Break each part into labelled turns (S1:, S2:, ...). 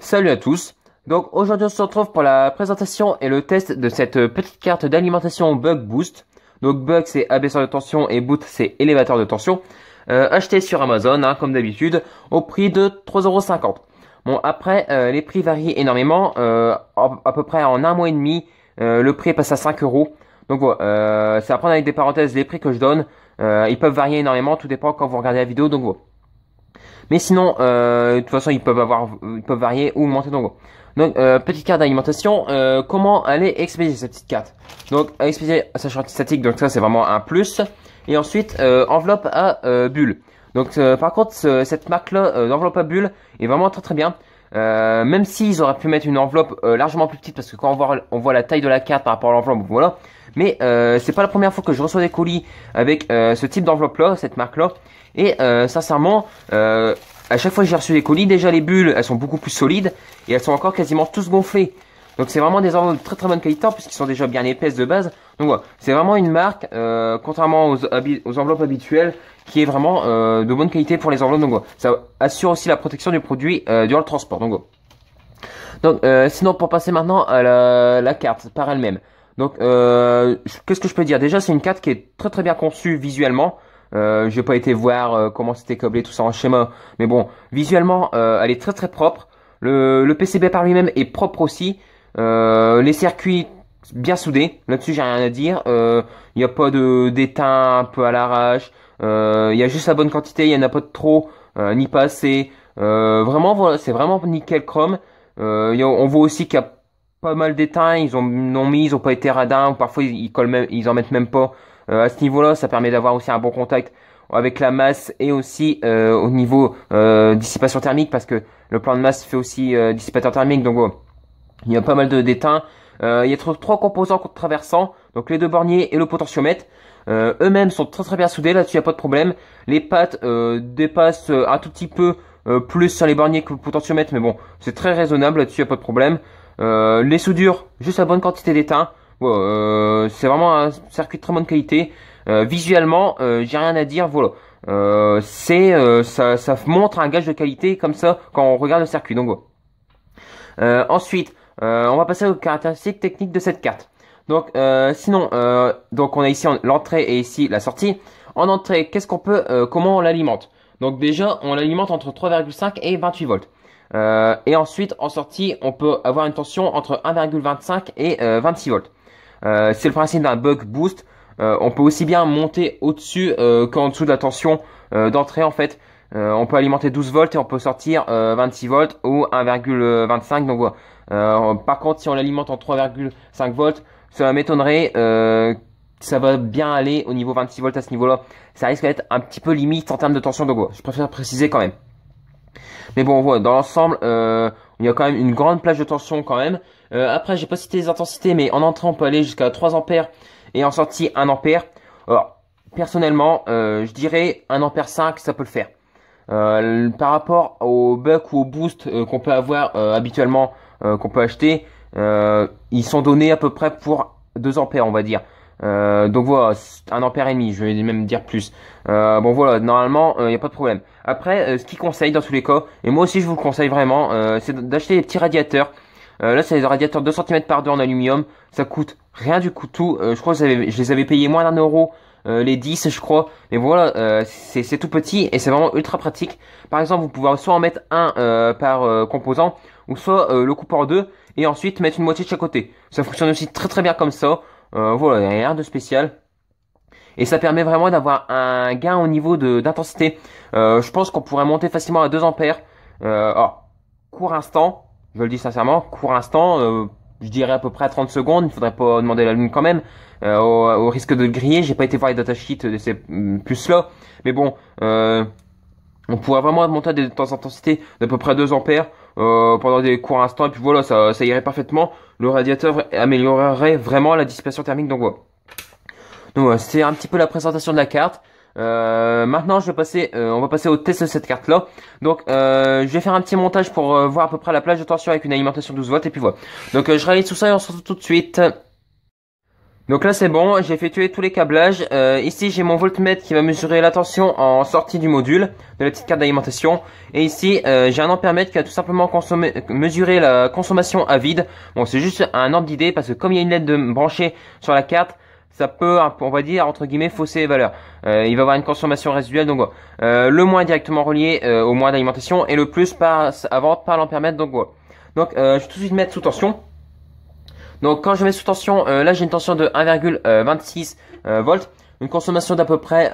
S1: Salut à tous Donc aujourd'hui on se retrouve pour la présentation et le test de cette euh, petite carte d'alimentation Bug Boost. Donc Bug c'est abaisseur de tension et Boost c'est élévateur de tension. Euh, acheté sur Amazon hein, comme d'habitude au prix de 3,50€. Bon après euh, les prix varient énormément. Euh, à peu près en un mois et demi le prix passe à 5€. Donc voilà, c'est à prendre avec des parenthèses les prix que je donne. ils peuvent varier énormément, tout dépend quand vous regardez la vidéo. Donc voilà. Mais sinon, euh, de toute façon, ils peuvent avoir, ils peuvent varier ou augmenter go Donc, euh, petite carte d'alimentation. Euh, comment aller expédier cette petite carte Donc, expédier sachant statique. Donc ça, c'est vraiment un plus. Et ensuite, enveloppe à bulle. Donc, par contre, cette marque-là d'enveloppe à bulle est vraiment très très bien. même s'ils auraient pu mettre une enveloppe largement plus petite parce que quand on voit, on voit la taille de la carte par rapport à l'enveloppe, voilà, mais euh, c'est pas la première fois que je reçois des colis avec euh, ce type d'enveloppe là, cette marque là. Et euh, sincèrement, euh, à chaque fois que j'ai reçu des colis, déjà les bulles elles sont beaucoup plus solides et elles sont encore quasiment tous gonflées. Donc c'est vraiment des enveloppes de très très bonne qualité puisqu'ils sont déjà bien épaisses de base. Donc voilà, c'est vraiment une marque, contrairement aux, enveloppes habituelles, qui est vraiment de bonne qualité pour les enveloppes. Donc voilà, ça assure aussi la protection du produit durant le transport. Donc voilà. Donc sinon pour passer maintenant à la carte par elle-même. Donc, euh, qu'est-ce que je peux dire Déjà, c'est une carte qui est très très bien conçue visuellement. Euh, j'ai pas été voir euh, comment c'était câblé tout ça en schéma, mais bon, visuellement, euh, elle est très très propre. Le, PCB par lui-même est propre aussi. les circuits bien soudés. Là-dessus, j'ai rien à dire. Il n'y a pas de d'étain un peu à l'arrache. Il y a juste la bonne quantité. Il y en a pas de trop, ni pas assez. vraiment, voilà, c'est vraiment nickel chrome. on voit aussi qu'il y a pas mal d'étain, ils ont non mis, ils ont pas été radins, parfois ils collent même, ils en mettent même pas. Euh, à ce niveau-là, ça permet d'avoir aussi un bon contact avec la masse et aussi euh, au niveau euh, dissipation thermique parce que le plan de masse fait aussi euh, dissipateur thermique donc il y a pas mal de d'étain. il y a trois, composants traversants, donc les deux borniers et le potentiomètre. Eux-mêmes sont très très bien soudés, là-dessus il n'y a pas de problème. Les pattes dépassent un tout petit peu plus sur les borniers que le potentiomètre, mais bon, c'est très raisonnable, là-dessus il n'y a pas de problème. Euh, les soudures, juste la bonne quantité d'étain. Euh, c'est vraiment un circuit de très bonne qualité. Euh, visuellement, j'ai rien à dire. Voilà. c'est ça, ça, montre un gage de qualité comme ça quand on regarde le circuit. Donc ensuite, on va passer aux caractéristiques techniques de cette carte. Donc sinon, donc on a ici l'entrée et ici la sortie. En entrée, qu'est-ce qu'on peut, comment on l'alimente Donc déjà, on l'alimente entre 3,5 et 28 volts. Euh, et ensuite, en sortie, on peut avoir une tension entre 1,25 et 26 euh, volts. Euh, c'est le principe d'un bug boost. on peut aussi bien monter au-dessus qu'en dessous de la tension d'entrée en fait. on peut alimenter 12 volts et on peut sortir 26 volts ou 1,25. Donc par contre, si on l'alimente en 3,5 volts, cela m'étonnerait. ça va bien aller au niveau 26 volts à ce niveau-là. Ça risque d'être un petit peu limite en termes de tension. Donc Je préfère préciser quand même. Mais bon, voilà, dans l'ensemble, euh, il y a quand même une grande plage de tension quand même. Euh, après, j'ai pas cité les intensités, mais en entrant on peut aller jusqu'à 3 ampères et en sortie, 1 ampère. Alors, personnellement, euh, je dirais 1 ampère 5, ça peut le faire. Euh, par rapport au buck ou au boost qu'on peut avoir habituellement, qu'on peut acheter, ils sont donnés à peu près pour 2 ampères, on va dire. Euh, donc voilà, un ampère et demi, je vais même dire plus. Euh, bon voilà, normalement, il euh, n'y a pas de problème. Après, ce qu'ils conseille dans tous les cas, et moi aussi je vous conseille vraiment, c'est d'acheter des petits radiateurs. là, c'est des radiateurs 2 cm par 2 en aluminium. Ça coûte rien du coup tout. je crois que je les avais payés moins d'un euro. les 10 je crois mais voilà c'est tout petit et c'est vraiment ultra pratique par exemple vous pouvez soit en mettre un par composant ou soit le couper en deux et ensuite mettre une moitié de chaque côté ça fonctionne aussi très très bien comme ça euh, voilà, il n'y a rien de spécial. Et ça permet vraiment d'avoir un gain au niveau d'intensité. Euh, je pense qu'on pourrait monter facilement à 2 ampères. Euh, court instant, je le dis sincèrement, court instant, je dirais à peu près à 30 secondes, il faudrait pas demander la lune quand même, au, risque de griller, j'ai pas été voir les datasheets de ces mm, puces-là, mais bon, on pourrait vraiment monter à des intensités d'à peu près 2 ampères, euh, pendant des courts instants et puis voilà ça, ça irait parfaitement le radiateur améliorerait vraiment la dissipation thermique donc voilà donc c'est un petit peu la présentation de la carte euh, maintenant, je vais passer, euh, on va passer au test de cette carte-là. Donc, je vais faire un petit montage pour voir à peu près la plage de tension avec une alimentation 12 volts et puis voilà. Donc, je réalise tout ça et on se retrouve tout de suite. Donc là c'est bon, j'ai effectué tous les câblages. Euh, ici j'ai mon voltmètre qui va mesurer la tension en sortie du module, de la petite carte d'alimentation. Et ici euh, j'ai un ampèremètre qui va tout simplement mesurer la consommation à vide. Bon c'est juste un ordre d'idée parce que comme il y a une lettre de branchée sur la carte, ça peut, on va dire, entre guillemets, fausser les valeurs. Euh, il va avoir une consommation résiduelle, donc euh, le moins directement relié euh, au moins d'alimentation et le plus par, avant par l'ampèremètre, donc voilà. Donc je vais tout de suite mettre sous tension. Donc quand je mets sous tension, euh, là j'ai une tension de 1,26 euh, euh, volts, une consommation d'à peu près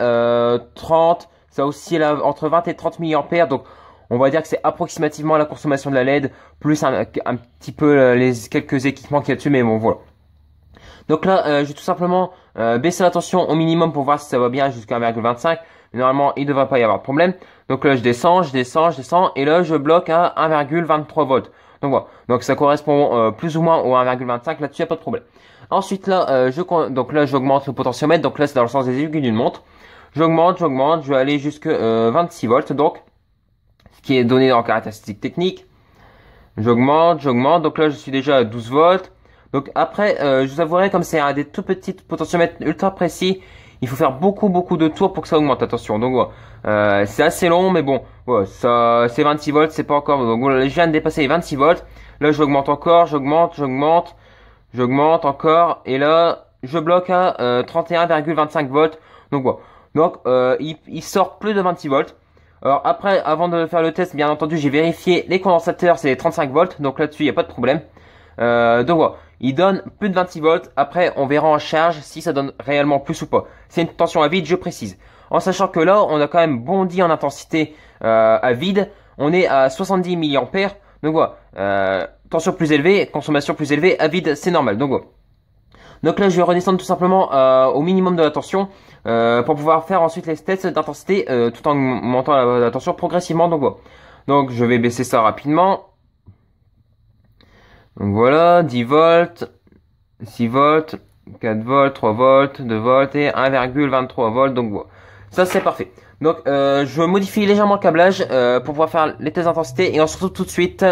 S1: 30, ça aussi entre 20 et 30 milliampères Donc on va dire que c'est approximativement la consommation de la LED, plus un, petit peu les quelques équipements qu'il y a dessus, mais bon voilà. Donc là, je vais tout simplement baisser la tension au minimum pour voir si ça va bien jusqu'à 1,25. Normalement, il ne devrait pas y avoir de problème. Donc là, je descends, je descends, je descends, et là, je bloque à 1,23 volts. Donc Donc ça correspond euh, plus ou moins au 1,25. Là-dessus, il a pas de problème. Ensuite, là, euh, donc là, j'augmente le potentiomètre. Donc là, c'est dans le sens des aiguilles d'une montre. J'augmente, j'augmente. Je vais aller jusque 26 euh, volts. Donc, ce qui est donné en caractéristiques techniques. J'augmente, j'augmente. Donc là, je suis déjà à 12 volts. Donc après, je vous avouerai, comme c'est un des tout petits potentiomètres ultra précis, il faut faire beaucoup beaucoup de tours pour que ça augmente. Attention, donc euh, c'est assez long, mais bon, ouais, ça, c'est 26 volts, c'est pas encore. Donc voilà, je viens de dépasser les 26 volts. Là, j'augmente encore, j'augmente, j'augmente, j'augmente encore, et là, je bloque à 31,25 euh, volts. Donc Donc euh, il, il, sort plus de 26 volts. Alors après, avant de faire le test, bien entendu, j'ai vérifié les condensateurs, c'est les 35 volts, donc là-dessus, il n'y a pas de problème. Euh, donc voilà. Il donne plus de 26 volts. Après, on verra en charge si ça donne réellement plus ou pas. C'est une tension à vide, je précise. En sachant que là, on a quand même bondi en intensité euh, à vide. On est à 70 mA. Donc voilà, euh, tension plus élevée, consommation plus élevée, à vide, c'est normal. Donc voilà. Donc là, je vais redescendre tout simplement euh, au minimum de la tension euh, pour pouvoir faire ensuite les tests d'intensité tout en montant la, la, tension progressivement. Donc voilà. Donc je vais baisser ça rapidement. Donc voilà, 10 volts, 6 volts, 4 volts, 3 volts, 2 volts et 1,23 volts. Donc voilà, ça c'est parfait. Donc euh, je modifie légèrement le câblage euh, pour pouvoir faire les tests d'intensité et on se retrouve tout de suite.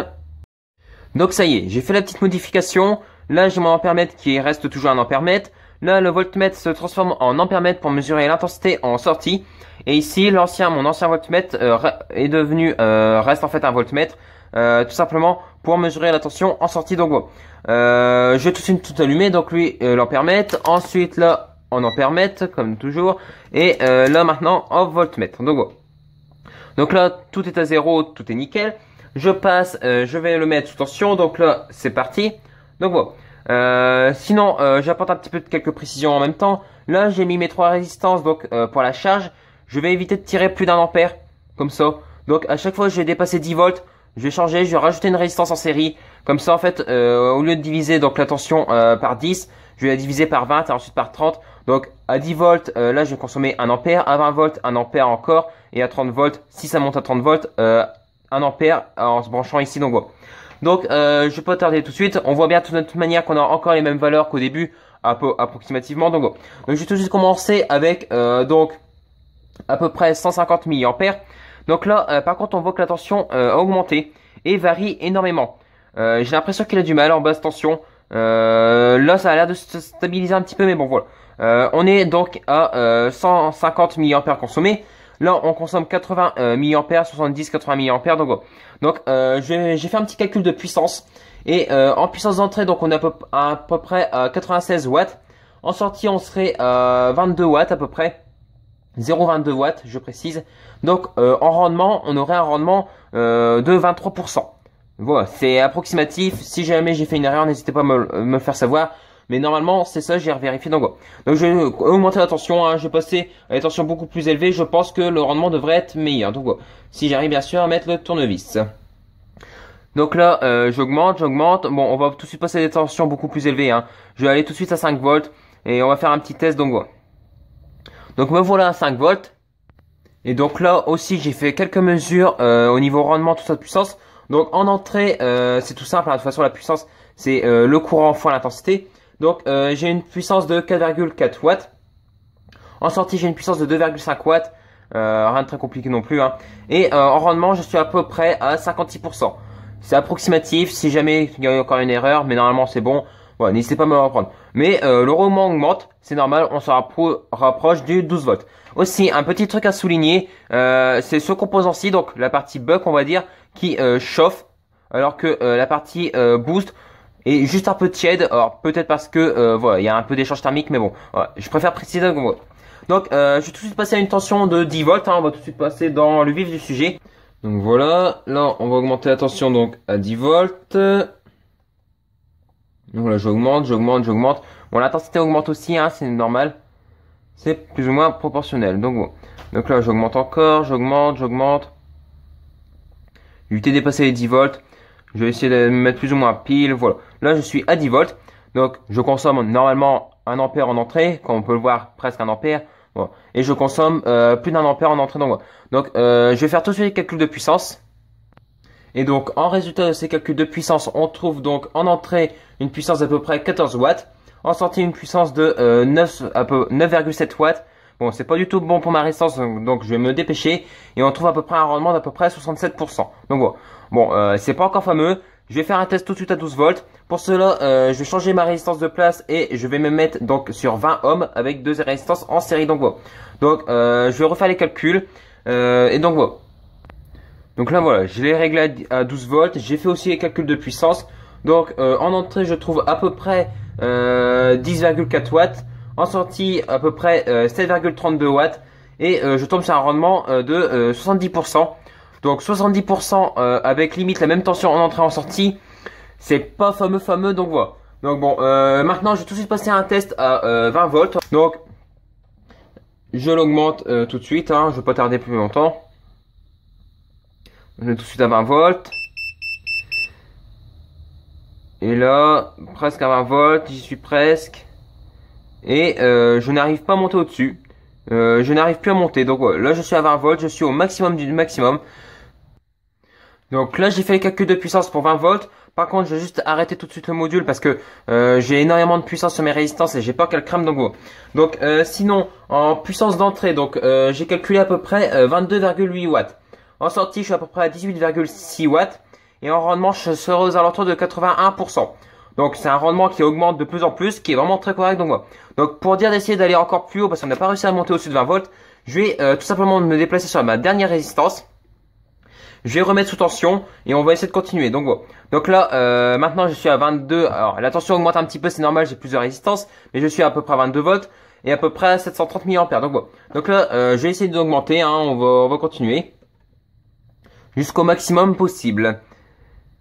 S1: Donc ça y est, j'ai fait la petite modification. Là j'ai mon ampèremètre qui reste toujours un ampèremètre. Là, le voltmètre se transforme en ampèremètre pour mesurer l'intensité en sortie. Et ici, l'ancien, mon ancien voltmètre euh, est devenu, euh, reste en fait un voltmètre, euh, tout simplement pour mesurer la tension en sortie Donc, Euh, je vais tout de suite tout allumer, donc lui, l'ampèremètre. Ensuite, là, en ampèremètre, comme toujours. Et là, maintenant, en voltmètre. Donc, voilà. donc là, tout est à zéro, tout est nickel. Je passe, je vais le mettre sous tension. Donc là, c'est parti. Donc voilà. Euh, sinon, euh, j'apporte un petit peu de quelques précisions en même temps. Là, j'ai mis mes trois résistances donc euh, pour la charge. Je vais éviter de tirer plus d'un ampère, comme ça. Donc à chaque fois que je vais dépasser 10 volts, je vais changer, je vais rajouter une résistance en série. Comme ça, en fait, euh, au lieu de diviser donc la tension par 10, je vais la diviser par 20 et ensuite par 30. Donc à 10 volts, là, je vais consommer 1 ampère. À 20 volts, 1 ampère encore. Et à 30 volts, si ça monte à 30 volts, 1 ampère en se branchant ici. Donc voilà. Donc euh, je peux tarder tout de suite. On voit bien de toute manière qu'on a encore les mêmes valeurs qu'au début, un peu approximativement. Donc, je vais tout juste commencer avec euh, donc à peu près 150 mAh. Donc là, euh, par contre, on voit que la tension euh, a augmenté et varie énormément. J'ai l'impression qu'il a du mal en basse tension. là, ça a l'air de se stabiliser un petit peu, mais bon voilà. on est donc à 150 mAh consommés. Là, on consomme 80 euh, milliampères, 70, 80 mAh. Donc, donc euh, j'ai fait un petit calcul de puissance. Et euh, en puissance d'entrée, donc on est à peu, près à euh, 96 watts. En sortie, on serait à 22 watts à peu près. 0,22 watts, je précise. Donc, en rendement, on aurait un rendement de 23%. Voilà, c'est approximatif. Si jamais j'ai fait une erreur, n'hésitez pas à me, me faire savoir. Mais normalement, c'est ça, j'ai revérifié Donc, je vais augmenter la tension. Hein. Je vais passer à des tensions beaucoup plus élevées. Je pense que le rendement devrait être meilleur. Donc, si j'arrive bien sûr à mettre le tournevis. Donc là, euh, j'augmente, j'augmente. Bon, on va tout de suite passer à des tensions beaucoup plus élevées. Hein. Je vais aller tout de suite à 5 volts. Et on va faire un petit test. Donc, donc me voilà à 5 volts. Et donc là aussi, j'ai fait quelques mesures euh, au niveau rendement, toute sa puissance. Donc en entrée, euh, c'est tout simple. Hein. De toute façon, la puissance, c'est le courant fois l'intensité. Donc euh, j'ai une puissance de 4,4 watts. En sortie j'ai une puissance de 2,5 watts. Euh, rien de très compliqué non plus. Hein. Et euh, en rendement je suis à peu près à 56%. C'est approximatif si jamais il y a encore une erreur. Mais normalement c'est bon. n'hésitez pas à me reprendre. Mais le rendement augmente, c'est normal, on se rapproche du 12 volts. Aussi, un petit truc à souligner, c'est ce composant-ci, donc la partie buck on va dire, qui chauffe, alors que la partie boost et juste un peu tiède, alors peut-être parce que euh, voilà, il y a un peu d'échange thermique, mais bon, je préfère préciser. Donc, euh, je vais tout de suite passer à une tension de 10 volts, hein, on va tout de suite passer dans le vif du sujet. Donc voilà, là on va augmenter la tension donc à 10 volts. Donc là j'augmente, j'augmente, j'augmente. Bon l'intensité augmente aussi, hein, c'est normal. C'est plus ou moins proportionnel. Donc bon. Donc là j'augmente encore, j'augmente, j'augmente. L'UT dépasser les 10 volts. Je vais essayer de mettre plus ou moins pile. Voilà. Là, je suis à 10 volts. Donc, je consomme normalement 1 ampère en entrée. Comme on peut le voir, presque 1 ampère. Et je consomme euh, plus d'un ampère en entrée. Donc, donc euh, je vais faire tout de suite les calculs de puissance. Et donc, en résultat de ces calculs de puissance, on trouve donc en entrée une puissance d'à peu près 14 watts. En sortie, une puissance de euh, 9,7 watts. Bon, c'est pas du tout bon pour ma résistance, donc je vais me dépêcher. Et on trouve à peu près un rendement d'à peu près 67%. Donc voilà. Bon, euh, c'est pas encore fameux. Je vais faire un test tout de suite à 12 volts. Pour cela, euh, je vais changer ma résistance de place et je vais me mettre donc sur 20 ohms avec deux résistances en série. Donc voilà. Donc euh, je vais refaire les calculs. et donc voilà. Donc là voilà, je l'ai réglé à 12 volts. J'ai fait aussi les calculs de puissance. Donc en entrée, je trouve à peu près 10,4 watts en sortie à peu près 7,32 euh, watts et euh, je tombe sur un rendement euh, de 70%. Donc 70% avec limite la même tension en entrée et en sortie, c'est pas fameux fameux donc voilà. Donc bon, maintenant je vais tout de suite passer un test à 20 volts. Donc je l'augmente tout de suite, hein, je ne vais pas tarder plus longtemps. Je vais tout de suite à 20 volts. Et là, presque à 20 volts, j'y suis presque et euh, je n'arrive pas à monter au-dessus. Euh, je n'arrive plus à monter. Donc là, je suis à 20 volts, je suis au maximum du maximum. Donc là, j'ai fait le calcul de puissance pour 20 volts. Par contre, je vais juste arrêter tout de suite le module parce que euh, j'ai énormément de puissance sur mes résistances et j'ai peur qu'elle crame donc Donc sinon, en puissance d'entrée, donc j'ai calculé à peu près 22,8 watts. En sortie, je suis à peu près à 18,6 watts. Et en rendement, je serai aux alentours de 81%. Donc c'est un rendement qui augmente de plus en plus, qui est vraiment très correct. Donc Donc pour dire d'essayer d'aller encore plus haut, parce qu'on n'a pas réussi à monter au-dessus de 20 volts, je vais euh, tout simplement me déplacer sur ma dernière résistance. Je vais remettre sous tension et on va essayer de continuer. Donc Donc là, euh, maintenant je suis à 22. Alors la tension augmente un petit peu, c'est normal, j'ai plusieurs résistances, mais je suis à peu près à 22 volts et à peu près à 730 mAh. Donc voilà. Donc là, euh, je vais essayer d'augmenter. Hein, on va continuer jusqu'au maximum possible.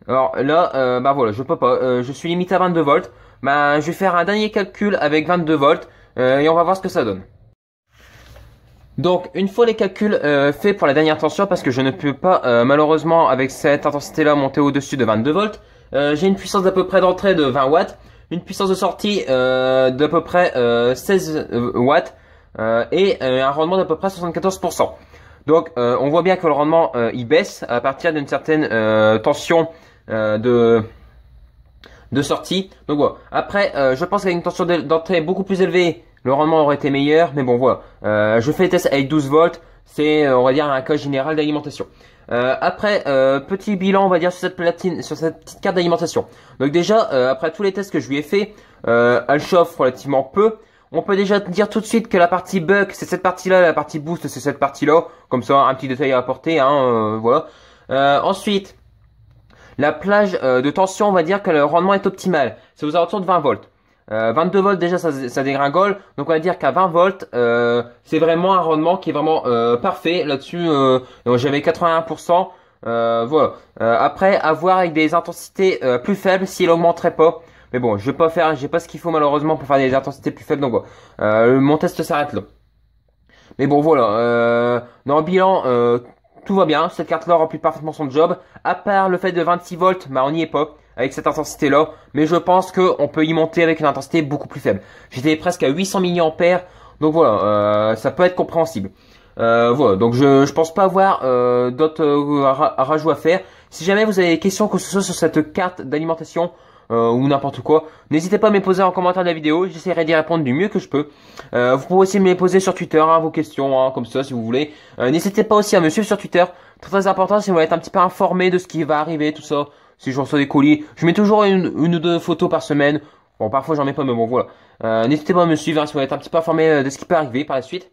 S1: Alors là, euh, bah voilà, je peux pas. Euh, je suis limité à 22 volts. Ben, je vais faire un dernier calcul avec 22 volts euh, et on va voir ce que ça donne. Donc, une fois les calculs euh, faits pour la dernière tension, parce que je ne peux pas, malheureusement, avec cette intensité-là, monter au-dessus de 22 volts, j'ai une puissance d'à peu près d'entrée de 20 watts, une puissance de sortie d'à peu près 16 watts et un rendement d'à peu près 74%. Donc, on voit bien que le rendement, il baisse à partir d'une certaine tension euh, de de sortie. Donc Après, euh, je pense qu'avec une tension d'entrée beaucoup plus élevée, le rendement aurait été meilleur. Mais bon, voilà. Euh, je fais les tests avec 12 volts. C'est, on va dire, un cas général d'alimentation. après, petit bilan, on va dire, sur cette, platine, sur cette petite carte d'alimentation. Donc déjà, après tous les tests que je lui ai fait, elle chauffe relativement peu. On peut déjà dire tout de suite que la partie bug, c'est cette partie-là, la partie boost, c'est cette partie-là. Comme ça, un petit détail à apporter, hein, voilà. ensuite, la plage euh, de tension, on va dire que le rendement est optimal. C'est aux alentours de 20 volts. 22 euh, volts déjà ça, dégringole donc on va dire qu'à 20 volts euh, c'est vraiment un rendement qui est vraiment parfait là-dessus j'avais 81% voilà après avoir avec des intensités plus faibles s'il augmenterait pas mais bon je vais pas faire j'ai pas ce qu'il faut malheureusement pour faire des intensités plus faibles donc mon test s'arrête là mais bon voilà dans le bilan tout va bien, cette carte-là remplit parfaitement son job, à part le fait de 26 volts, bah on n'y est pas avec cette intensité-là, mais je pense qu'on peut y monter avec une intensité beaucoup plus faible. J'étais presque à 800 mAh, donc voilà, euh, ça peut être compréhensible. Euh, voilà, donc je, ne pense pas avoir euh, d'autres rajouts à faire. Si jamais vous avez des questions que ce soit sur cette carte d'alimentation, euh, ou n'importe quoi. N'hésitez pas à me poser en commentaire de la vidéo, j'essaierai d'y répondre du mieux que je peux. Euh, vous pouvez aussi me les poser sur Twitter, hein, vos questions, hein, comme ça si vous voulez. Euh, n'hésitez pas aussi à me suivre sur Twitter, très, très important si vous voulez être un petit peu informé de ce qui va arriver, tout ça. Si je reçois des colis, je mets toujours une, ou deux photos par semaine. Bon, parfois j'en mets pas, mais bon, voilà. N'hésitez pas à me suivre hein, si vous voulez être un petit peu informé de ce qui peut arriver par la suite.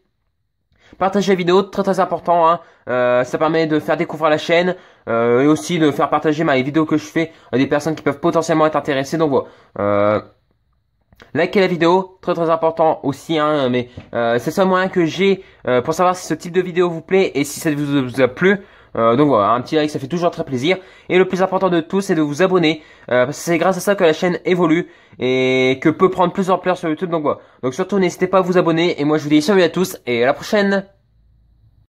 S1: Partagez la vidéo, très très important. Hein. Euh, ça permet de faire découvrir la chaîne euh, et aussi de faire partager ma bah, les vidéos que je fais à des personnes qui peuvent potentiellement être intéressées. Donc voilà. Euh, Likez la vidéo, très très important aussi, hein, mais euh, c'est le seul moyen que j'ai pour savoir si ce type de vidéo vous plaît et si ça vous a plu. Euh, donc voilà, un petit like, ça fait toujours très plaisir. Et le plus important de tout, c'est de vous abonner. Euh, parce que c'est grâce à ça que la chaîne évolue et que peut prendre plus d'ampleur sur YouTube. Donc voilà. Donc surtout, n'hésitez pas à vous abonner. Et moi, je vous dis salut à tous et à la prochaine.